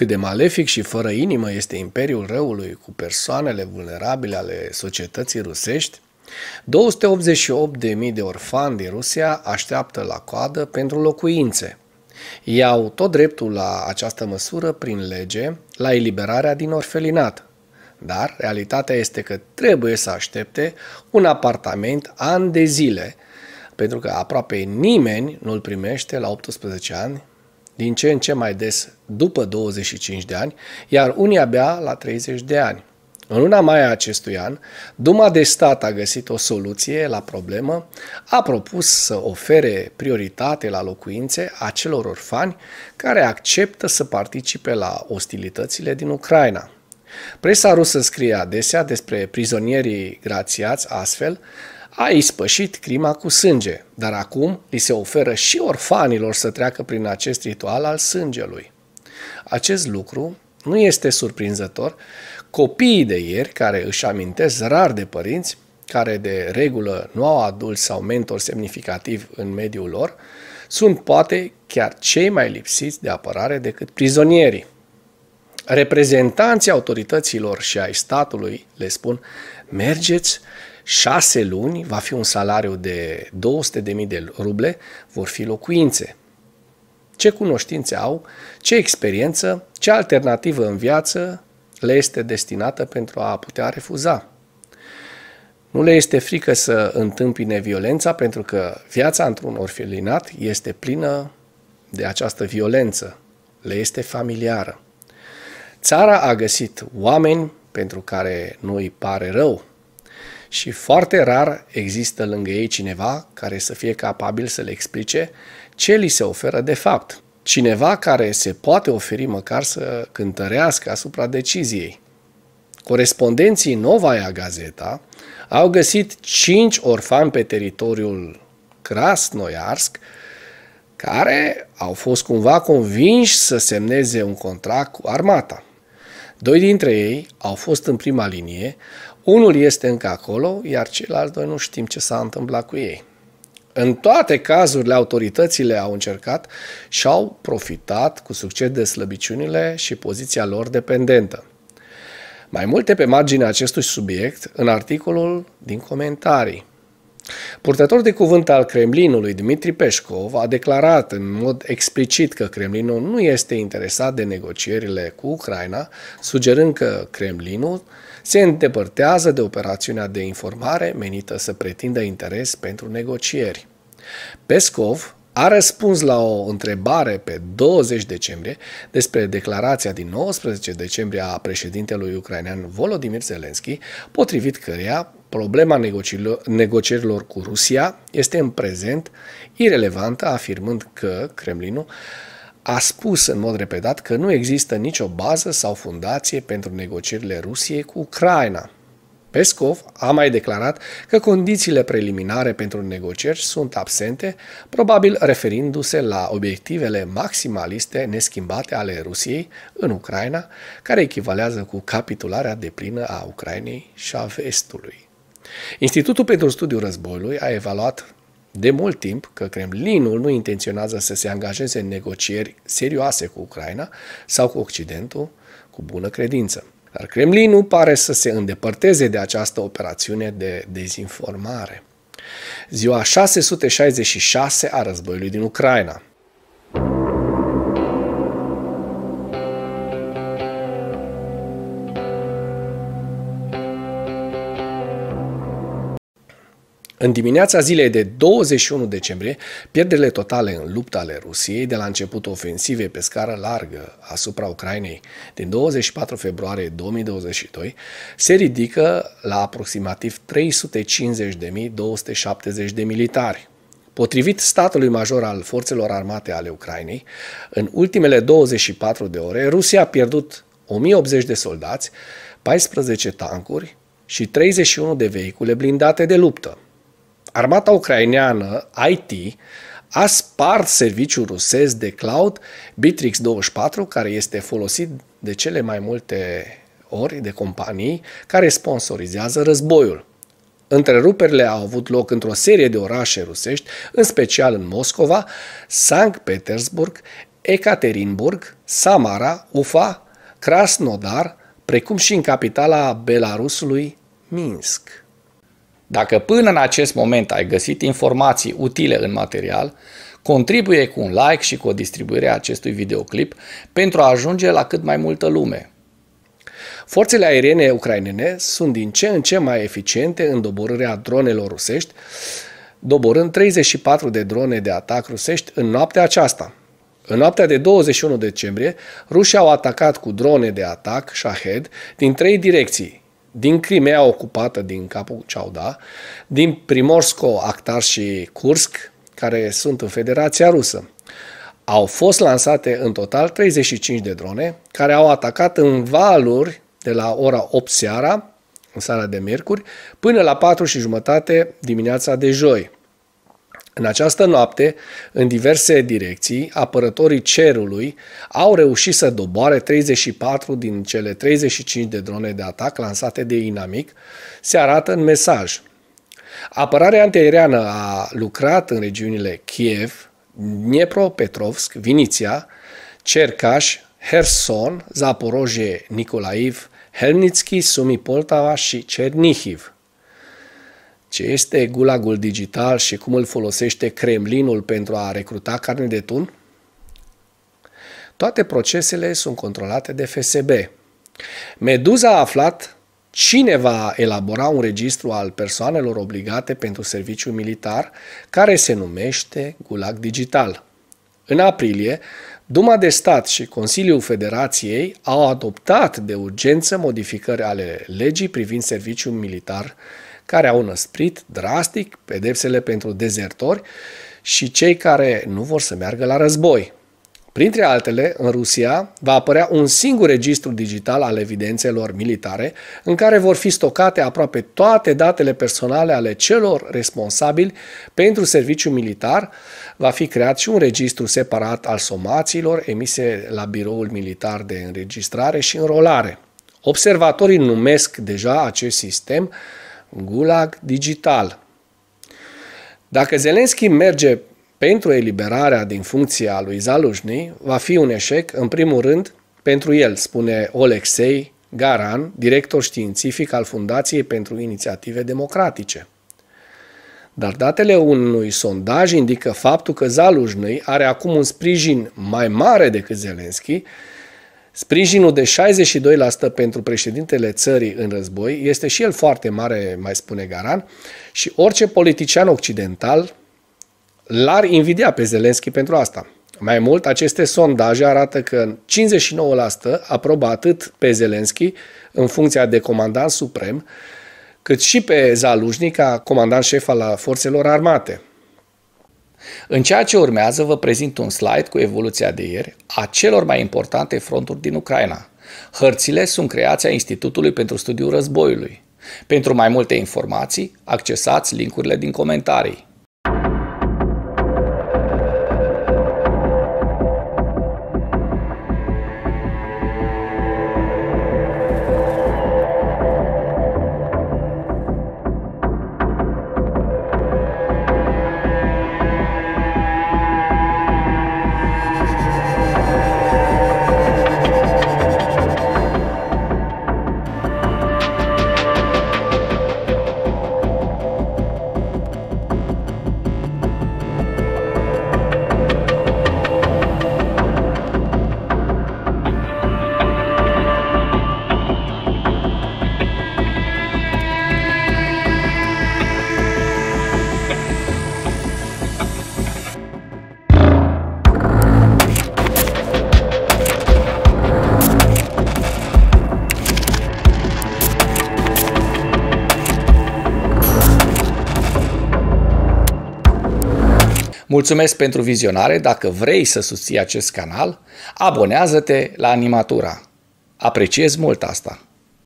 Cât de malefic și fără inimă este Imperiul Răului cu persoanele vulnerabile ale societății rusești, 288.000 de orfani din Rusia așteaptă la coadă pentru locuințe. Iau tot dreptul la această măsură prin lege la eliberarea din orfelinat. Dar realitatea este că trebuie să aștepte un apartament ani de zile, pentru că aproape nimeni nu-l primește la 18 ani din ce în ce mai des după 25 de ani, iar unii abia la 30 de ani. În luna mai a acestui an, Duma de Stat a găsit o soluție la problemă, a propus să ofere prioritate la locuințe acelor orfani care acceptă să participe la ostilitățile din Ucraina. Presa rusă scrie adesea despre prizonierii grațiați astfel, a ispășit crima cu sânge, dar acum li se oferă și orfanilor să treacă prin acest ritual al sângelui. Acest lucru nu este surprinzător. Copiii de ieri, care își amintesc rar de părinți, care de regulă nu au adulți sau mentor semnificativ în mediul lor, sunt poate chiar cei mai lipsiți de apărare decât prizonierii. Reprezentanții autorităților și ai statului le spun, mergeți șase luni va fi un salariu de 200.000 de ruble, vor fi locuințe. Ce cunoștințe au, ce experiență, ce alternativă în viață le este destinată pentru a putea refuza. Nu le este frică să întâmpine violența pentru că viața într-un orfelinat este plină de această violență, le este familiară. Țara a găsit oameni pentru care nu îi pare rău, și foarte rar există lângă ei cineva care să fie capabil să le explice ce li se oferă de fapt. Cineva care se poate oferi măcar să cântărească asupra deciziei. Corespondenții Novaia Gazeta au găsit cinci orfani pe teritoriul Krasnoiarsk care au fost cumva convinși să semneze un contract cu armata. Doi dintre ei au fost în prima linie, unul este încă acolo, iar ceilalți doi nu știm ce s-a întâmplat cu ei. În toate cazurile, autoritățile au încercat și au profitat cu succes de slăbiciunile și poziția lor dependentă. Mai multe pe marginea acestui subiect în articolul din comentarii. Purtător de cuvânt al Kremlinului, Dmitri Peșcov, a declarat în mod explicit că Kremlinul nu este interesat de negocierile cu Ucraina, sugerând că Kremlinul se îndepărtează de operațiunea de informare menită să pretindă interes pentru negocieri. Pescov a răspuns la o întrebare pe 20 decembrie despre declarația din 19 decembrie a președintelui ucrainean Volodymyr Zelensky, potrivit căreia problema negocierilor, cu Rusia este în prezent irelevantă, afirmând că Kremlinul a spus în mod repetat că nu există nicio bază sau fundație pentru negocierile Rusiei cu Ucraina. Pescov a mai declarat că condițiile preliminare pentru negocieri sunt absente, probabil referindu-se la obiectivele maximaliste neschimbate ale Rusiei în Ucraina, care echivalează cu capitularea deplină a Ucrainei și a vestului. Institutul pentru Studiul Războiului a evaluat de mult timp că Kremlinul nu intenționează să se angajeze în negocieri serioase cu Ucraina sau cu Occidentul cu bună credință. Dar Kremlinul pare să se îndepărteze de această operațiune de dezinformare. Ziua 666 a războiului din Ucraina – În dimineața zilei de 21 decembrie, pierderile totale în lupta ale Rusiei de la începutul ofensivei pe scară largă asupra Ucrainei din 24 februarie 2022 se ridică la aproximativ 350.270 de militari. Potrivit statului major al forțelor armate ale Ucrainei, în ultimele 24 de ore, Rusia a pierdut 1080 de soldați, 14 tancuri și 31 de vehicule blindate de luptă. Armata ucraineană, IT, a spart serviciul rusesc de cloud Bitrix24, care este folosit de cele mai multe ori de companii care sponsorizează războiul. Întreruperile au avut loc într-o serie de orașe rusești, în special în Moscova, Sankt Petersburg, Ekaterinburg, Samara, Ufa, Krasnodar, precum și în capitala Belarusului, Minsk. Dacă până în acest moment ai găsit informații utile în material, contribuie cu un like și cu o distribuire a acestui videoclip pentru a ajunge la cât mai multă lume. Forțele aeriene ucrainene sunt din ce în ce mai eficiente în doborârea dronelor rusești, doborând 34 de drone de atac rusești în noaptea aceasta. În noaptea de 21 decembrie, rușii au atacat cu drone de atac Shahed din trei direcții, din Crimea ocupată din capul Ceauda, din Primorsko, Actar și Kursk, care sunt în Federația Rusă. Au fost lansate în total 35 de drone care au atacat în valuri de la ora 8 seara, în seara de miercuri, până la 4 și jumătate dimineața de joi, în această noapte, în diverse direcții, apărătorii cerului au reușit să doboare 34 din cele 35 de drone de atac lansate de inamic, se arată în mesaj. Apărarea antiaeriană a lucrat în regiunile Kiev, Dniepropetrovsk, Viniția, Cercaș, Herson, Zaporoje, Nicolaiv, Helnitski, Sumi Poltava și Cernihiv ce este gulagul digital și cum îl folosește Kremlinul pentru a recruta carne de tun? Toate procesele sunt controlate de FSB. Meduza a aflat cine va elabora un registru al persoanelor obligate pentru serviciu militar care se numește Gulag Digital. În aprilie, Duma de Stat și Consiliul Federației au adoptat de urgență modificări ale legii privind serviciul militar care au năsprit drastic pedepsele pentru dezertori și cei care nu vor să meargă la război. Printre altele, în Rusia va apărea un singur registru digital al evidențelor militare, în care vor fi stocate aproape toate datele personale ale celor responsabili pentru serviciu militar. Va fi creat și un registru separat al somațiilor emise la biroul militar de înregistrare și înrolare. Observatorii numesc deja acest sistem gulag digital. Dacă Zelenski merge pentru eliberarea din funcția lui Zalușni, va fi un eșec, în primul rând, pentru el, spune Olexei Garan, director științific al Fundației pentru Inițiative Democratice. Dar datele unui sondaj indică faptul că Zalușni are acum un sprijin mai mare decât Zelenski Sprijinul de 62% pentru președintele țării în război este și el foarte mare, mai spune Garan, și orice politician occidental l-ar invidia pe Zelenski pentru asta. Mai mult, aceste sondaje arată că 59% aprobă atât pe Zelenski în funcția de comandant suprem, cât și pe Zalușnica, ca comandant șef al forțelor armate – în ceea ce urmează vă prezint un slide cu evoluția de ieri a celor mai importante fronturi din Ucraina. Hărțile sunt creația Institutului pentru Studiul Războiului. Pentru mai multe informații, accesați linkurile din comentarii. Mulțumesc pentru vizionare. Dacă vrei să susții acest canal, abonează-te la Animatura. Apreciez mult asta.